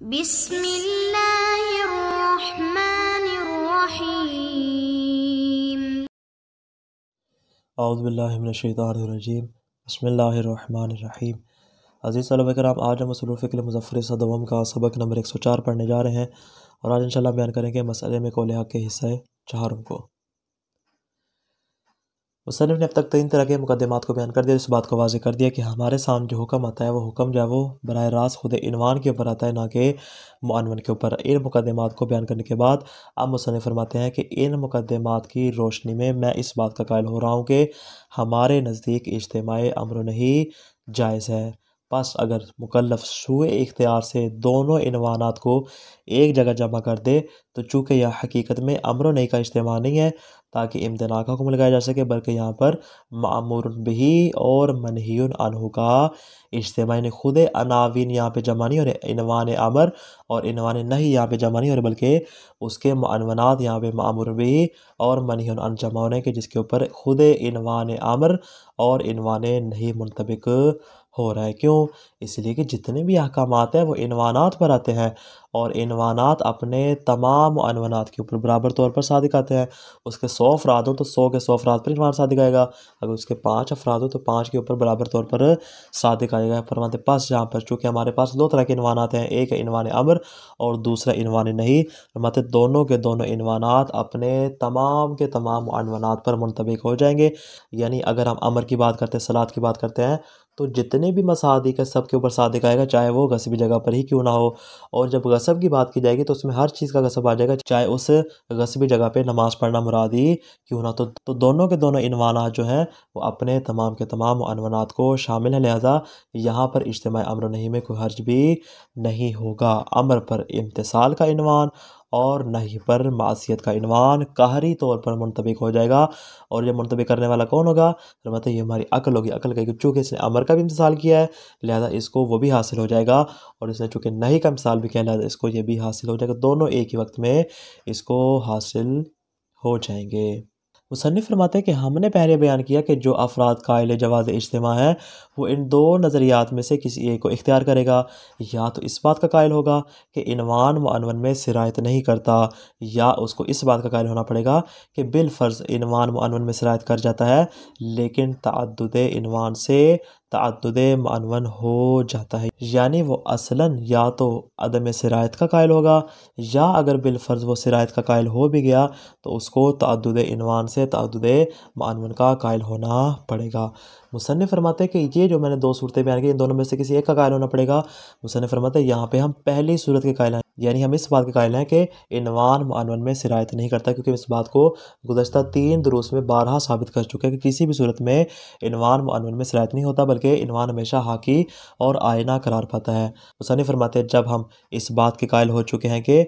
بسم اللہ الرحمن الرحیم اعوذ باللہ من الشیطان الرجیم بسم اللہ الرحمن الرحیم عزیز صلی اللہ علیہ وسلم آج ہم فکر مظفر صدوم کا سبق نمبر ایک سو چار پڑھنے جا رہے ہیں اور آج انشاءاللہ بیان کریں کہ مسئلے میں حق کے حصہ چہارم کو مصنف نے اب تک تین طرح کے مقدمات کو بیان کر دیا اس بات کو واضح کر دیا کہ ہمارے سامنے جو حکم آتا ہے وہ حکم جو ہے وہ براہ راست خود عنوان کے اوپر آتا ہے نہ کہ معنون کے اوپر ان مقدمات کو بیان کرنے کے بعد اب مصنف فرماتے ہیں کہ ان مقدمات کی روشنی میں میں اس بات کا قائل ہو رہا ہوں کہ ہمارے نزدیک اجتماعی امر نہیں جائز ہے پس اگر مکلف سوئے اختیار سے دونوں عنوانات کو ایک جگہ جمع کر دے تو چونکہ یہ حقیقت میں امر و نہیں کا اجتماع نہیں ہے تاکہ امتناع کا حکم لگایا جا سکے بلکہ یہاں پر معمور بھی اور منہی عنہ کا اجتماع نے یعنی خود عناوین یہاں پہ جمع نہیں اور عنوان امر اور عنوان نہیں یہاں پہ جمع نہیں اور بلکہ اس کے معنوانات یہاں پہ معمور بھی اور منہی جمع ہونے کے جس کے اوپر خود انوان امر اور انوان نہیں منطبق ہو رہا ہے کیوں اس لیے کہ جتنے بھی احکامات ہیں وہ عنوانات پر آتے ہیں اور انوانات اپنے تمام عنوانات کے اوپر برابر طور پر صادق آتے ہیں اس کے سو افراد ہوں تو سو کے سو افراد پر انوان صادق آئے گا اگر اس کے پانچ افراد ہوں تو پانچ کے اوپر برابر طور پر صادق آئے گا فرماتے پاس جہاں پر چونکہ ہمارے پاس دو طرح کے انوانات ہیں ایک ہے انوان امر اور دوسرا عنوان نہیں فرماتے دونوں کے دونوں عنوانات اپنے تمام کے تمام عنوانات پر منطبق ہو جائیں گے یعنی اگر ہم امر کی بات کرتے ہیں سلاد کی بات کرتے ہیں تو جتنے بھی مسادی ہے سب کے اوپر صادق آئے گا چاہے وہ غصبی جگہ پر ہی کیوں نہ ہو اور جب غصب کی بات کی جائے گی تو اس میں ہر چیز کا غصب آ جائے گا چاہے اس غصبی جگہ پہ نماز پڑھنا مرادی کیوں نہ تو دونوں کے دونوں انوانات جو ہیں وہ اپنے تمام کے تمام عنوانات کو شامل ہیں لہذا یہاں پر اجتماع امر و نہیں میں کوئی حرج بھی نہیں ہوگا امر پر امتصال کا عنوان اور نہ ہی پر معصیت کا عنوان قہری طور پر منطبق ہو جائے گا اور یہ منطبق کرنے والا کون ہوگا ہیں یہ ہماری عقل ہوگی عقل کہ چونکہ اس نے امر کا بھی مثال کیا ہے لہذا اس کو وہ بھی حاصل ہو جائے گا اور اس نے چونکہ نہیں کا مثال بھی کیا لہذا اس کو یہ بھی حاصل ہو جائے گا دونوں ایک ہی وقت میں اس کو حاصل ہو جائیں گے مصنف فرماتے ہیں کہ ہم نے پہلے بیان کیا کہ جو افراد قائل جواز اجتماع ہیں وہ ان دو نظریات میں سے کسی ایک کو اختیار کرے گا یا تو اس بات کا قائل ہوگا کہ عنوان و عنون میں سرایت نہیں کرتا یا اس کو اس بات کا قائل ہونا پڑے گا کہ بالفرض عنوان و عنون میں سرایت کر جاتا ہے لیکن تعدد عنوان سے تعدد معنون ہو جاتا ہے یعنی وہ اصلاً یا تو عدم سرایت کا قائل ہوگا یا اگر بالفرض وہ سرایت کا قائل ہو بھی گیا تو اس کو تعدد عنوان سے تعدد معنون کا قائل ہونا پڑے گا مصنف فرماتے ہیں کہ یہ جو میں نے دو صورتیں بیان کی ان دونوں میں سے کسی ایک کا قائل ہونا پڑے گا مصنف فرماتے ہیں یہاں پہ ہم پہلی صورت کے قائل ہیں یعنی ہم اس بات کے قائل ہیں کہ انوان معنون میں سرایت نہیں کرتا کیونکہ اس بات کو گزشتہ تین دروس میں بارہا ثابت کر چکے ہیں کہ کسی بھی صورت میں انوان معنون میں سرایت نہیں ہوتا بلکہ عنوان ہمیشہ حاکی اور آئینہ قرار پاتا ہے مصنف فرماتے ہیں جب ہم اس بات کے قائل ہو چکے ہیں کہ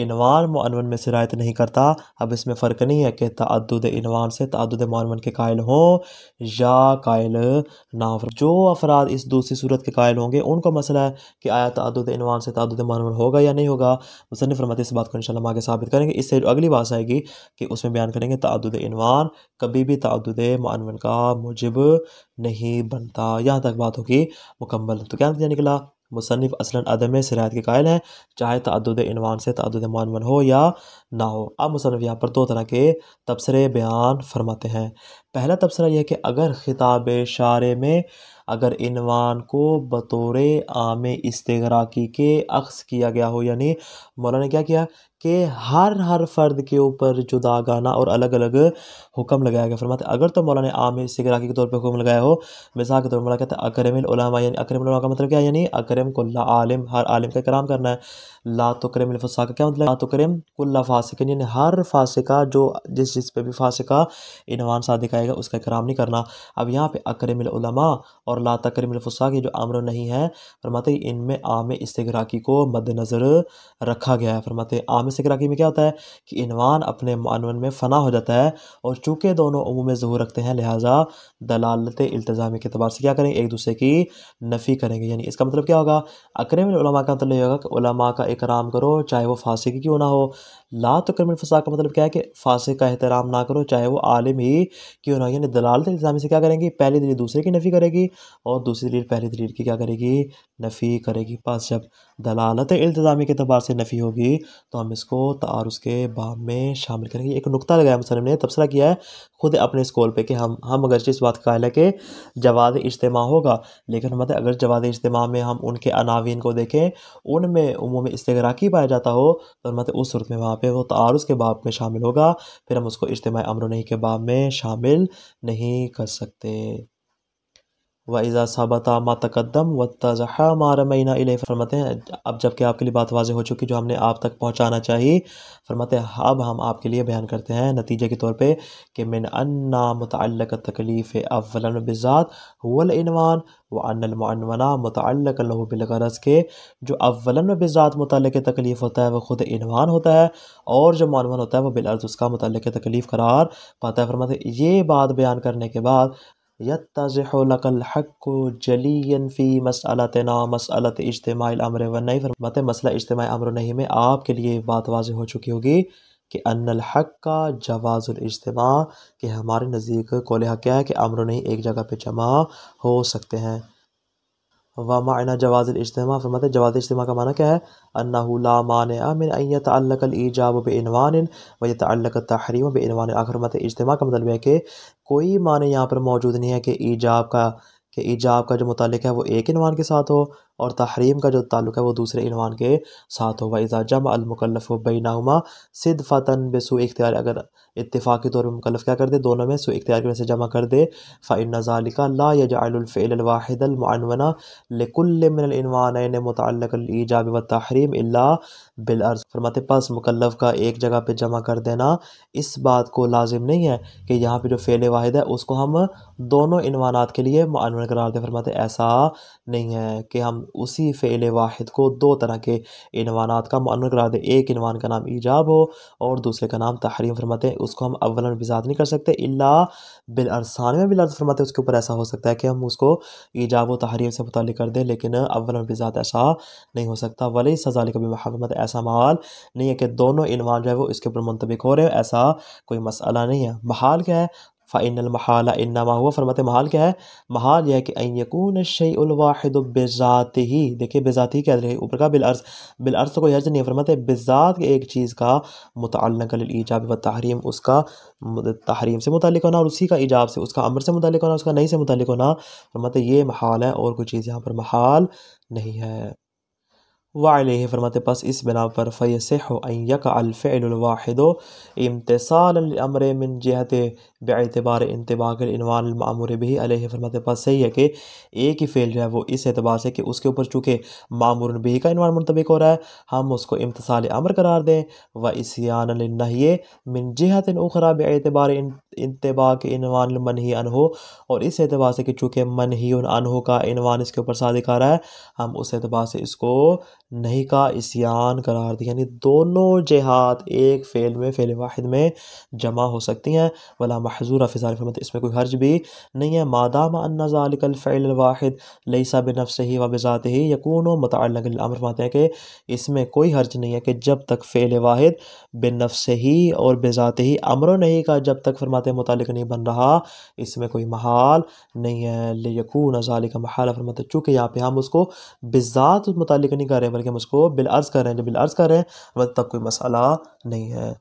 انوان معنون میں سرائط نہیں کرتا اب اس میں فرق نہیں ہے کہ تعدد عنوان سے تعدد معنون کے قائل ہوں یا قائل قائل نہ افراد جو افراد اس دوسری صورت کے قائل ہوں گے ان کو مسئلہ ہے کہ آیا تعدد عنوان سے تعدد معنون ہوگا یا نہیں ہوگا مصنف فرماتے اس بات کو انشاءاللہ ہم آگے ثابت کریں گے اس سے اگلی بات آئے گی کہ اس میں بیان کریں گے تعدد عنوان کبھی بھی تعدد معنون کا موجب نہیں بنتا یہاں تک بات ہوگی مکمل تو کیا نتیجہ یعنی نکلا مصنف اصلاً عدم سرایت کے قائل ہیں چاہے تعدد عنوان سے تعدد معنون ہو یا نہ ہو اب مصنف یہاں پر دو طرح کے تبصرے بیان فرماتے ہیں پہلا تبصرہ یہ کہ اگر خطاب شارے میں اگر انوان کو بطور عام استغراکی کے عکس کیا گیا ہو یعنی مولانا کیا کیا کہ ہر ہر فرد کے اوپر جدا گانا اور الگ الگ حکم لگایا گیا فرماتے اگر تو مولانا عام استغراکی کے طور پر حکم لگایا ہو مثال کے طور پر مولا ہیں اکرم العلماء یعنی اکرم العلماء کا مطلب کیا یعنی اکرم کل عالم ہر عالم کا کرام کرنا ہے لا تکرم الفصا کا کیا مطلب لا کل کلفا فاسقن یعنی ہر فاسقہ جو جس جس پہ بھی فاسقہ انوان ساتھ دکھائے گا اس کا اکرام نہیں کرنا اب یہاں پہ اکرم العلماء اور لا تکرم الفساق یہ جو عامر نہیں ہے فرماتے ہیں ان میں عام استغراقی کو مد نظر رکھا گیا ہے فرماتے ہیں عام استغراقی میں کیا ہوتا ہے کہ انوان اپنے معنون میں فنا ہو جاتا ہے اور چونکہ دونوں عموم ظہور رکھتے ہیں لہٰذا دلالت التظامی کے اعتبار سے کیا کریں ایک دوسرے کی نفی کریں گے یعنی اس کا مطلب کیا ہوگا اکرم العلماء کا مطلب یہ ہوگا کہ علماء کا اکرام کرو چاہے وہ فاسقی کیوں نہ ہو لا نہ تو کرم الفساد کا مطلب کیا ہے کہ فاسق کا احترام نہ کرو چاہے وہ عالم ہی کیوں نہ یعنی دلالت الزامی سے کیا کریں گی پہلی دلیل دوسرے کی نفی کرے گی اور دوسری دلیل پہلی دلیل کی کیا کرے گی نفی کرے گی پاس جب دلالت التظامی کے اعتبار سے نفی ہوگی تو ہم اس کو تعارض کے باب میں شامل کریں گے ایک نقطہ لگایا مسلم نے تبصرہ کیا ہے خود اپنے اس پہ کہ ہم ہم اگرچہ اس بات کا قائل ہے کہ جواد اجتماع ہوگا لیکن ہمیں اگر جواد اجتماع میں ہم ان کے عناوین کو دیکھیں ان میں عموم استغراقی پایا جاتا ہو تو ہمیں اس صورت میں وہاں پہ وہ تعارض کے باب میں شامل ہوگا پھر ہم اس کو اجتماع نہیں کے باب میں شامل نہیں کر سکتے وَإِذَا و اضا مَا رَمَيْنَا إِلَيْهِ فرماتے ہیں اب جب کہ آپ کے لیے بات واضح ہو چکی جو ہم نے آپ تک پہنچانا چاہیے ہیں اب ہم آپ کے لیے بیان کرتے ہیں نتیجے کے طور پہ کہ من انا متعلق تکلیف اَوَّلًا الب هُوَ ولاعنوان و الْمُعَنْوَنَا مُتَعَلَّقَ لَهُ الب کے جو اولاً میں بزاد متعلق تکلیف ہوتا ہے وہ خود انوان ہوتا ہے اور جو معنوان ہوتا ہے وہ بالعرض اس کا متعلق تکلیف قرار پاتا ہے فرماتے ہیں یہ بات بیان کرنے کے بعد لک الحق جلیفی فی نا مسئلت اجتماع الامر و نہی فرماتے مسئلہ اجتماع امر و نہیں میں آپ کے لیے بات واضح ہو چکی ہوگی کہ ان الحق کا جواز الاجتماع کہ ہمارے نزدیک قول حق کیا ہے کہ امر و نہیں ایک جگہ پہ جمع ہو سکتے ہیں وََنا جواز الاجتماع فرماتے ہیں جواز اجتماع کا معنی کیا ہے مانا کہ النّہ الَََََََََََََََََََّ کلجاب و یتعلق التحریم و بنوان آخر فرماتے ہیں اجتماع کا مطلب ہے کہ کوئی معنی یہاں پر موجود نہیں ہے کہ ایجاب کا کہ ایجاب کا جو متعلق ہے وہ ایک انوان کے ساتھ ہو اور تحریم کا جو تعلق ہے وہ دوسرے عنوان کے ساتھ ہو اذا جمع المکلف و صد فتن بے سو اختیار اگر اتفاقی طور پر مقلف کیا کر دے دونوں میں سو اختیار وجہ سے جمع کر دے فعن النزالِكہ لا یجعل الفعل الواحد متعلق الایجاب و تحریم اللہ بالعرض فرماتے پس مقلف کا ایک جگہ پہ جمع کر دینا اس بات کو لازم نہیں ہے کہ یہاں پہ جو فعل واحد ہے اس کو ہم دونوں انوانات کے لیے معنون قرار دے فرماتے ایسا نہیں ہے کہ ہم اسی فعل واحد کو دو طرح کے انوانات کا معنی قرار دیں ایک انوان کا نام ایجاب ہو اور دوسرے کا نام تحریم فرماتے ہیں اس کو ہم اول بزاد نہیں کر سکتے اللہ بالآرسان فرماتے ہیں اس کے اوپر ایسا ہو سکتا ہے کہ ہم اس کو ایجاب و تحریم سے متعلق کر دیں لیکن اول بزاد ایسا نہیں ہو سکتا ولی سزالی کبھی ایسا محال نہیں ہے کہ دونوں انوان جو ہے وہ اس کے اوپر منطبق ہو رہے ہیں ایسا کوئی مسئلہ نہیں ہے محال کیا ہے فعین المحال انما ہوا فرماتے محال کیا ہے محال یہ ہے کہ یقون شی الواحد و بے ذات ہی دیکھئے بے ذاتی رہے اوپر کا بالعرض بالعرض کوئی حرض نہیں فرماتے فرمت بے ذات ایک چیز کا متعلق و تحریم اس کا تحریم سے متعلق ہونا اور اسی کا ایجاب سے اس کا امر سے متعلق ہونا اس کا نئی سے متعلق ہونا فرماتے یہ محال ہے اور کوئی چیز یہاں پر محال نہیں ہے وعلیہ فرماتے فرمت پس اس بنا پر فیصح یک الفعل الواحد و امتسال العمر من جہت بے اعتبار انتبا کے بھی علیہ فرماتے پاس صحیح ہے کہ ایک ہی فیل جو ہے وہ اس اعتبار سے کہ اس کے اوپر چونکہ معمور بھی کا انوان منطبق ہو رہا ہے ہم اس کو امتصال امر قرار دیں و اسیان الََح جہت اُخْرَى بے اعتبار انتباء کے انوان المنِی انہو اور اس اعتبار سے کہ چونکہ منحی انہو کا عنوان اس کے اوپر صادق آ رہا ہے ہم اس اعتبار سے اس کو نہیں کا اسیان قرار دیں یعنی دونوں جہاد ایک فیل میں فیل واحد میں جمع ہو سکتی ہیں والمن حضور فضمت اس میں کوئی حرج بھی نہیں ہے مادہ مظالق ذالک الفعل الواحد لیسا نفسی و بے ذاتحی یقون و متعلق امرماتے ہیں کہ اس میں کوئی حرج نہیں ہے کہ جب تک فعل واحد بے اور بے ذاتی امر و نہیں کا جب تک فرماتے متعلق نہیں بن رہا اس میں کوئی محال نہیں ہے لیکون ذالک کا محال فرماتے چونکہ یہاں پہ ہم اس کو بذات متعلق نہیں کر رہے بلکہ ہم اس کو بالعرض کر رہے ہیں جب بالعرض کر رہے ہیں تب کوئی مسئلہ نہیں ہے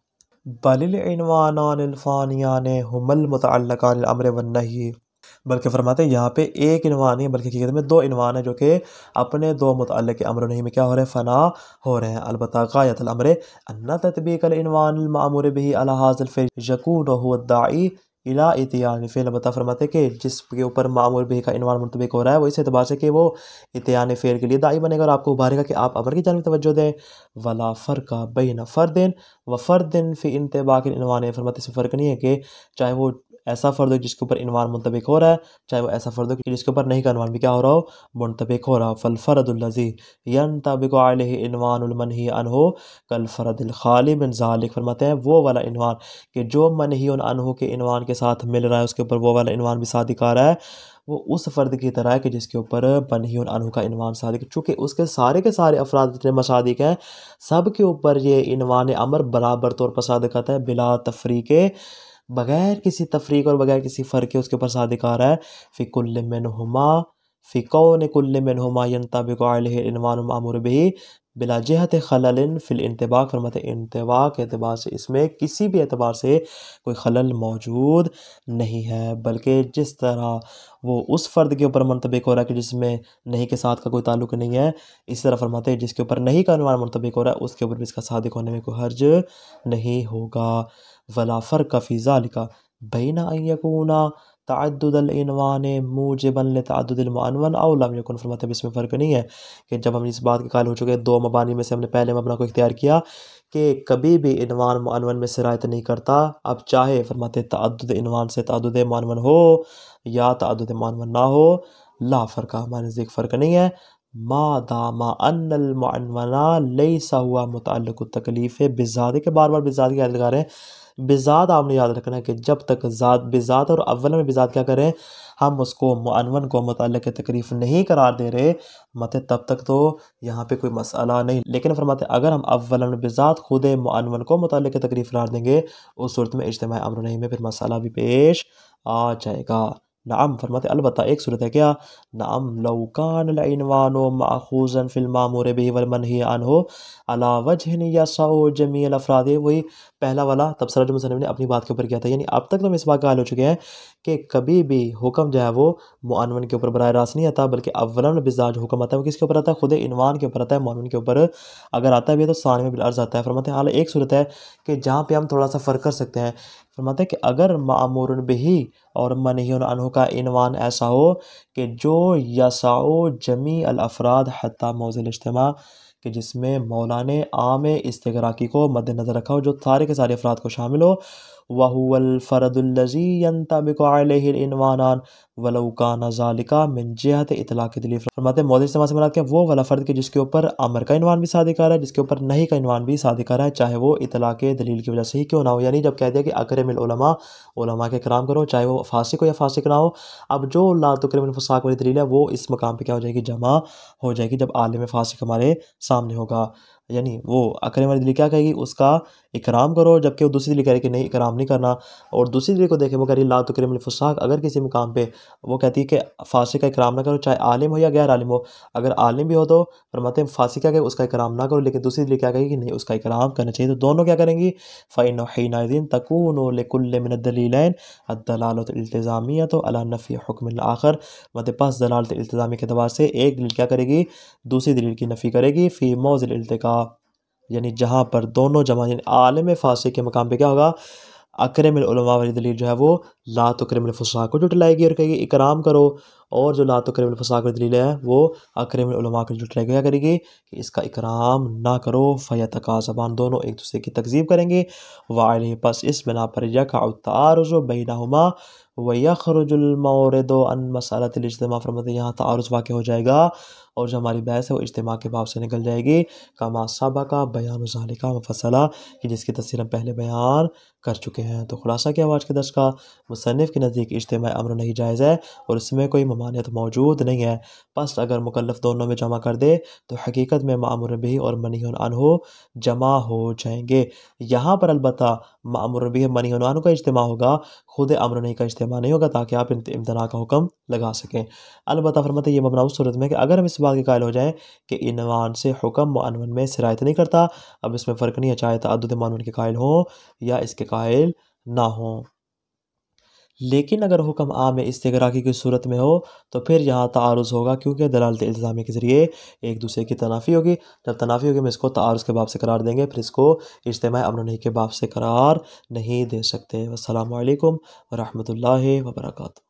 بل العنوانان الفانیان ہم المتعلقان الامر والنہی بلکہ فرماتے ہیں یہاں پہ ایک عنوان نہیں بلکہ حقیقت میں دو عنوان ہیں جو کہ اپنے دو متعلق امر نہیں میں کیا ہو رہے ہیں فنا ہو رہے ہیں البتہ غایت الامر انہ تطبیق العنوان المعمور به على هذا الفعل يكون هو الداعي الا اتیان فعل بتا فرماتے کہ جس کے اوپر معمول بے کا انوان منطبق ہو رہا ہے وہ اس اعتبار سے کہ وہ اتیان فعل فیر کے لیے دائی بنے گا اور آپ کو ابھارے گا کہ آپ امر کی جانب توجہ دیں ولا فرق بین فردن و فردن فی انتباق انوان فرماتے سے فرق نہیں ہے کہ چاہے وہ ایسا فرد ہو جس کے اوپر انوان منطبق ہو رہا ہے چاہے وہ ایسا فرد ہو کہ جس کے اوپر نہیں کا عنوان بھی کیا ہو رہا ہو منطبق ہو رہا ہو فلفرد الزی یَین طبق و کل فرد الخالی من ذالک فرماتے ہیں وہ والا عنوان کہ جو ان الانہ کے انوان کے ساتھ مل رہا ہے اس کے اوپر وہ والا عنوان بھی صادق آ رہا ہے وہ اس فرد کی طرح ہے کہ جس کے اوپر ان الوحو کا انوان صادق چونکہ اس کے سارے کے سارے افراد اتنے مصادق ہیں سب کے اوپر یہ انوان امر برابر طور پر آتا ہے بلا تفریق بغیر کسی تفریق اور بغیر کسی فرق کے اس کے اوپر صادق آ رہا ہے فک کل نما فکو علیہ بالحان عامر بھی بلا جہت خلل فی فل انتباق فرمات انتباق اعتبار سے اس میں کسی بھی اعتبار سے کوئی خلل موجود نہیں ہے بلکہ جس طرح وہ اس فرد کے اوپر منطبق ہو رہا ہے کہ جس میں نہیں کے ساتھ کا کوئی تعلق نہیں ہے اس طرح فرماتے جس کے اوپر نہیں کا منطبق ہو رہا ہے اس کے اوپر بھی اس کا صادق ہونے میں کوئی حرج نہیں ہوگا ولا فرق فی بین ان یکونا تعدد العنوان موجبا لتعدد المعنون او لم یکن فرماتے ہیں اس میں فرق نہیں ہے کہ جب ہم اس بات کے قائل ہو چکے دو مبانی میں سے ہم نے پہلے مبنا کو اختیار کیا کہ کبھی بھی انوان معنون میں سرایت نہیں کرتا اب چاہے ہیں تعدد انوان سے تعدد معنون ہو یا تعدد معنون نہ ہو لا فرق ہمارے ذکر فرق نہیں ہے ما داما ان لئی لیسا ہوا متعلق التکلیف بزاد کے بار بار بزاد کر رہے ہیں بزاد آپ نے یاد رکھنا ہے کہ جب تک ذات بزاد اور اول میں بزاد کیا کریں ہم اس کو معنون کو متعلق تقریب نہیں قرار دے رہے مت تب تک تو یہاں پہ کوئی مسئلہ نہیں لیکن فرماتے ہیں اگر ہم اول بزاد خود معنون کو متعلق تقریب قرار دیں گے اس صورت میں اجتماع نہیں میں پھر مسئلہ بھی پیش آ جائے گا نعم فرماتے البتہ ایک صورت ہے کیا نعم لو کان العنوان فی المامور وہی پہلا والا تبصرہ جو مصنف نے اپنی بات کے اوپر کیا تھا یعنی اب تک تو ہم اس بات کا حال ہو چکے ہیں کہ کبھی بھی حکم جو ہے وہ معنون کے اوپر براہ راست نہیں آتا بلکہ اولا بزاج حکم آتا ہے وہ کس کے اوپر آتا ہے خود عنوان کے اوپر آتا ہے معنون کے اوپر اگر آتا بھی ہے تو سانے آتا ہے فرماتے ہیں حال ایک صورت ہے کہ جہاں پہ ہم تھوڑا سا فرق کر سکتے ہیں فرماتے ہیں کہ اگر معمور بہی اور منہی عنہ کا انوان ایسا ہو کہ جو یساؤ جمی الافراد حتیٰ موزل اجتماع کہ جس میں مولان عام استغراکی کو مد نظر رکھا ہو جو سارے کے سارے افراد کو شامل ہو وزی فرماتے ہیں مودیٰ سے مراد کے وہ والا فرد کے جس کے اوپر امر کا انوان بھی صادق آ رہا ہے جس کے اوپر نہیں کا انوان بھی صادق آ رہا ہے چاہے وہ اطلاق دلیل کی وجہ سے ہی کیوں نہ ہو یعنی جب کہہ دیا کہ اکرم العلماء علماء کے کرام کرو چاہے وہ فاسق ہو یا فاسق نہ ہو اب جو لا تکرم الفساق والی دلیل ہے وہ اس مقام پہ کیا ہو جائے گی جمع ہو جائے گی جب عالم فاسق ہمارے سامنے ہوگا یعنی وہ والی دلی کیا کہے گی اس کا اکرام کرو جبکہ وہ دوسری دلی کہے گی کہ نہیں اکرام نہیں کرنا اور دوسری دلی کو دیکھے وہ کہہ لا تو کرم الفساق اگر کسی مقام پہ وہ کہتی ہے کہ فاسق کا اکرام نہ کرو چاہے عالم ہو یا غیر عالم ہو اگر عالم بھی ہو تو فرماتے ہیں فاسق کیا کہ اس کا اکرام نہ کرو لیکن دوسری دلی کیا کہے گی نہیں اس کا اکرام کرنا چاہیے تو دونوں کیا کریں گی فعین و حینا دین تکون من الدلیلین مطلب دلالت التظامیہ تو نفی حکم الآخر مت پاس دلالت التظامی کے اعتبار سے ایک دلیل کیا کرے گی دوسری دلیل کی نفی کرے گی فی موز التقاف یعنی جہاں پر دونوں جماعت یعنی عالم فاسق کے مقام پہ کیا ہوگا اکرم العلماء والی دلیل جو ہے وہ لا تو کرم الفسا کو جٹلائے گی اور کہے گی اکرام کرو اور جو لا تو کرم الفسا کو دلیل ہے وہ اکرم العلماء کو جٹلائے گیا کرے گی کہ اس کا اکرام نہ کرو فیت کا زبان دونوں ایک دوسرے کی تقزیب کریں گے وار پس اس بنا پر یکا تعارض و بینہ ہما بخرجُ اللما اور دو ان مسالت الاجتماع اجتماع فرمت یہاں تعارض واقع ہو جائے گا اور جو ہماری بحث ہے وہ اجتماع کے باب سے نکل جائے گی کاما صابا کا بیان وزال کا کہ جس کی تصویر ہم پہلے بیان کر چکے ہیں تو خلاصہ کیا ہوا آج کے درس کا مصنف کے نزدیک اجتماع امر نہیں جائز ہے اور اس میں کوئی ممانعت موجود نہیں ہے پس اگر مکلف دونوں میں جمع کر دے تو حقیقت میں معمر بھی اور منی عنہ جمع ہو جائیں گے یہاں پر البتہ معمر بھی منی عنہ کا اجتماع ہوگا خود امر نہیں کا اجتماع نہیں ہوگا تاکہ آپ امتناع کا حکم لگا سکیں البتہ فرمت یہ اس صورت میں کہ اگر ہم اس بات کے قائل ہو جائیں کہ انوان سے حکم معنون میں سرایت نہیں کرتا اب اس میں فرق نہیں ہے چاہے تعدد معنون کے قائل ہوں یا اس کے قائل نہ ہوں لیکن اگر حکم عام استغراکی کی صورت میں ہو تو پھر یہاں تعارض ہوگا کیونکہ دلالت الزامی کے ذریعے ایک دوسرے کی تنافی ہوگی جب تنافی ہوگی میں اس کو تعارض کے باب سے قرار دیں گے پھر اس کو اجتماع امن نہیں کے باپ سے قرار نہیں دے سکتے السلام علیکم ورحمۃ اللہ وبرکاتہ